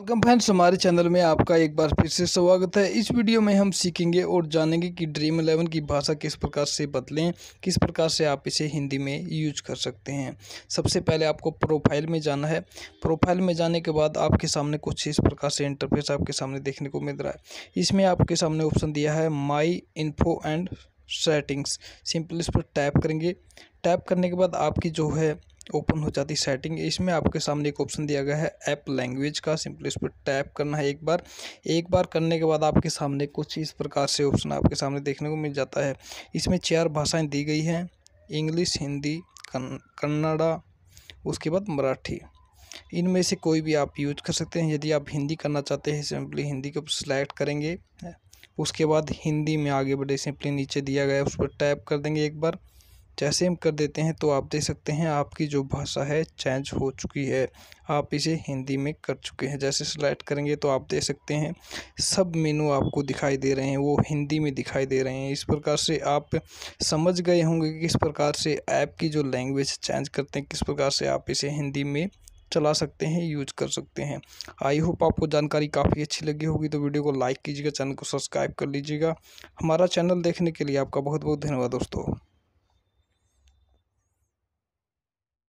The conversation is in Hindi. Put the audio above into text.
वेलकम फ्रेंड्स हमारे चैनल में आपका एक बार फिर से स्वागत है इस वीडियो में हम सीखेंगे और जानेंगे कि ड्रीम इलेवन की भाषा किस प्रकार से बदलें किस प्रकार से आप इसे हिंदी में यूज कर सकते हैं सबसे पहले आपको प्रोफाइल में जाना है प्रोफाइल में जाने के बाद आपके सामने कुछ इस प्रकार से इंटरफेस आपके सामने देखने को मिल रहा है इसमें आपके सामने ऑप्शन दिया है my info and settings simple इस पर टैप करेंगे टैप करने के बाद आपकी जो है ओपन हो जाती सेटिंग इसमें आपके सामने एक ऑप्शन दिया गया है ऐप लैंग्वेज का सिंपली इस पर टैप करना है एक बार एक बार करने के बाद आपके सामने कुछ इस प्रकार से ऑप्शन आपके सामने देखने को मिल जाता है इसमें चार भाषाएं दी गई हैं इंग्लिश हिंदी कन्नड़ा उसके बाद मराठी इनमें से कोई भी आप यूज कर सकते हैं यदि आप हिंदी करना चाहते हैं सिंपली हिंदी को सिलेक्ट करेंगे उसके बाद हिंदी में आगे बढ़े सिंपली नीचे दिया गया है उस पर टैप कर देंगे एक बार जैसे हम कर देते हैं तो आप देख सकते हैं आपकी जो भाषा है चेंज हो चुकी है आप इसे हिंदी में कर चुके हैं जैसे सेलेक्ट करेंगे तो आप देख सकते हैं सब मेनू आपको दिखाई दे रहे हैं वो हिंदी में दिखाई दे रहे हैं इस प्रकार से आप समझ गए होंगे कि किस प्रकार से ऐप की जो लैंग्वेज चेंज करते हैं किस प्रकार से आप इसे हिंदी में चला सकते हैं यूज कर सकते हैं आई होप आपको जानकारी काफ़ी अच्छी लगी होगी तो वीडियो को लाइक कीजिएगा चैनल को सब्सक्राइब कर लीजिएगा हमारा चैनल देखने के लिए आपका बहुत बहुत धन्यवाद दोस्तों